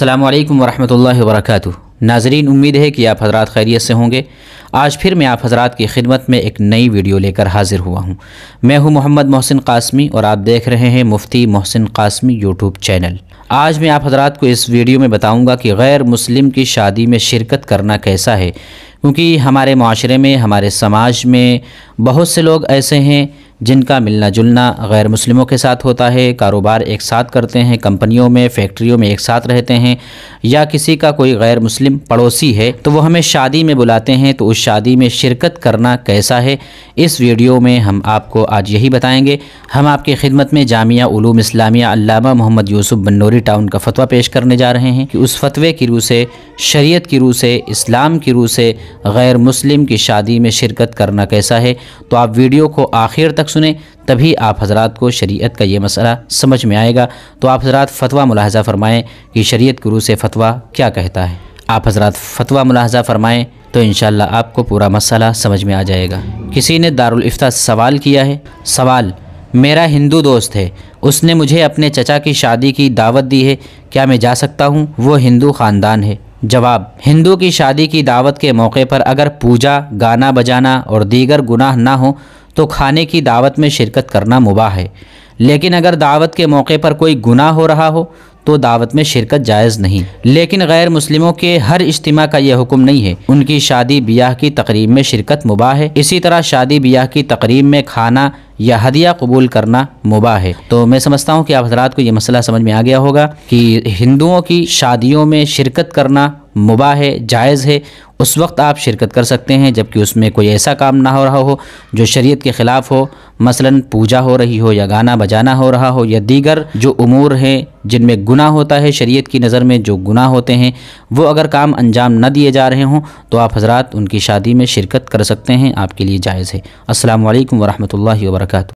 अल्लाम वरम् वर्क नाजरीन उम्मीद है कि आप हजरात खैरियत से होंगे आज फिर मैं आप हजरात की खिदमत में एक नई वीडियो लेकर हाजिर हुआ हूँ मैं हूँ मोहम्मद मोहसिन कासमी और आप देख रहे हैं मुफ्ती मोहसिन कासमी यूट्यूब चैनल आज मैं आप हजरात को इस वीडियो में बताऊँगा कि गैर मुस्लिम की शादी में शिरकत करना कैसा है क्योंकि हमारे माशरे में हमारे समाज में बहुत से लोग ऐसे हैं जिनका मिलना जुलना गैर मुस्लिमों के साथ होता है कारोबार एक साथ करते हैं कंपनियों में फैक्ट्रियों में एक साथ रहते हैं या किसी का कोई गैर मुस्लिम पड़ोसी है तो वह हमें शादी में बुलाते हैं तो उस शादी में शिरकत करना कैसा है इस वीडियो में हम आपको आज यही बताएंगे हम आपकी खिदमत में जामिया ूम इस्लामिया अल्लामा मोहम्मद यूसुफ बन्नोरी टाउन का फतवा पेश करने जा रहे हैं कि उस फतवे की रूह से शरीयत की रूह से इस्लाम की रूह से गैर मुस्लिम की शादी में शिरकत करना कैसा है तो आप वीडियो को आखिर तक सुने तभी आप हजरात को शरीयत का ये मसला समझ में आएगा तो आप हजरात फ़तवा मुलाहजा फरमाएं कि शरीयत गुरु से फ़तवा क्या कहता है आप हजरात फ़तवा मुलाहजा फरमाएं तो इन आपको पूरा मसला समझ में आ जाएगा किसी ने दारुलफ्ता सवाल किया है सवाल मेरा हिंदू दोस्त है उसने मुझे अपने चचा की शादी की दावत दी है क्या मैं जा सकता हूँ वो हिंदू ख़ानदान है जवाब हिंदू की शादी की दावत के मौके पर अगर पूजा गाना बजाना और दीगर गुनाह ना हो तो खाने की दावत में शिरकत करना मुबा है लेकिन अगर दावत के मौके पर कोई गुनाह हो रहा हो तो दावत में शिरकत जायज़ नहीं लेकिन गैर मुस्लिमों के हर इज्तिमा का यह हुक्म नहीं है उनकी शादी ब्याह की तकरीब में शिरकत मुबा है इसी तरह शादी ब्याह की तकरीब में खाना या हदिया कबूल करना मुबा है तो मैं समझता हूँ कि आप हजरात को यह मसला समझ में आ गया होगा कि हिंदुओं की शादियों में शिरकत करना मुबा है जायज़ है उस वक्त आप शिरकत कर सकते हैं जबकि उसमें कोई ऐसा काम ना हो रहा हो जो शरीयत के ख़िलाफ़ हो मसलन पूजा हो रही हो या गाना बजाना हो रहा हो या दीगर जो उमूर हैं जिनमें गुना होता है शरीयत की नज़र में जो गुना होते हैं वो अगर काम अंजाम न दिए जा रहे हों तो आप हज़रात उनकी शादी में शिरकत कर सकते हैं आपके लिए जायज़ है असल वरहमल वर्का